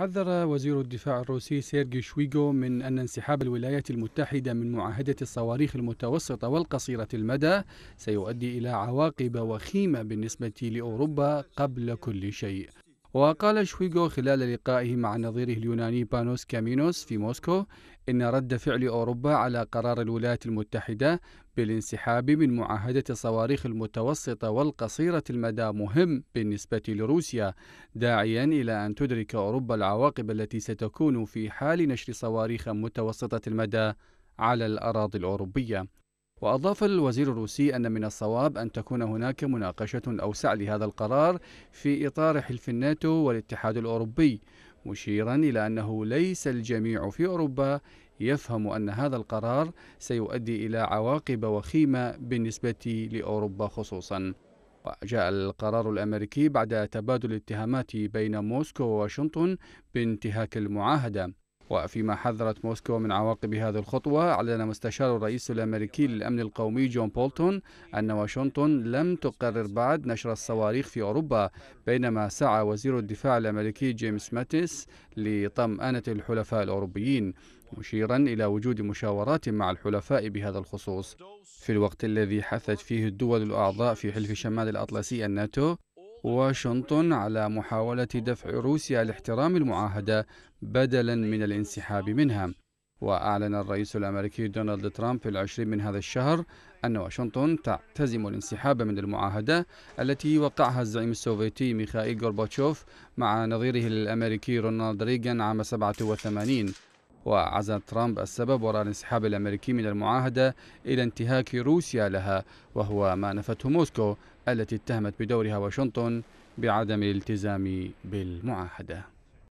حذر وزير الدفاع الروسي سيرجي شويغو من أن انسحاب الولايات المتحدة من معاهدة الصواريخ المتوسطة والقصيرة المدى سيؤدي إلى عواقب وخيمة بالنسبة لأوروبا قبل كل شيء وقال شويغو خلال لقائه مع نظيره اليوناني بانوس كامينوس في موسكو إن رد فعل أوروبا على قرار الولايات المتحدة بالانسحاب من معاهدة الصواريخ المتوسطة والقصيرة المدى مهم بالنسبة لروسيا داعيا إلى أن تدرك أوروبا العواقب التي ستكون في حال نشر صواريخ متوسطة المدى على الأراضي الأوروبية وأضاف الوزير الروسي أن من الصواب أن تكون هناك مناقشة أوسع لهذا القرار في إطار حلف الناتو والاتحاد الأوروبي مشيرا إلى أنه ليس الجميع في أوروبا يفهم أن هذا القرار سيؤدي إلى عواقب وخيمة بالنسبة لأوروبا خصوصا وجاء القرار الأمريكي بعد تبادل اتهامات بين موسكو وواشنطن بانتهاك المعاهدة وفيما حذرت موسكو من عواقب هذه الخطوة أعلن مستشار الرئيس الأمريكي للأمن القومي جون بولتون أن واشنطن لم تقرر بعد نشر الصواريخ في أوروبا بينما سعى وزير الدفاع الأمريكي جيمس ماتيس لطمأنة الحلفاء الأوروبيين مشيرا إلى وجود مشاورات مع الحلفاء بهذا الخصوص في الوقت الذي حثت فيه الدول الأعضاء في حلف شمال الأطلسي الناتو واشنطن على محاولة دفع روسيا لاحترام المعاهدة بدلا من الانسحاب منها وأعلن الرئيس الأمريكي دونالد ترامب في العشرين من هذا الشهر أن واشنطن تعتزم الانسحاب من المعاهدة التي وقعها الزعيم السوفيتي ميخائيل غورباتشوف مع نظيره الأمريكي رونالد ريغان عام 87 وعزا ترامب السبب وراء الانسحاب الأمريكي من المعاهدة إلى انتهاك روسيا لها وهو ما نفته موسكو التي اتهمت بدورها واشنطن بعدم الالتزام بالمعاهدة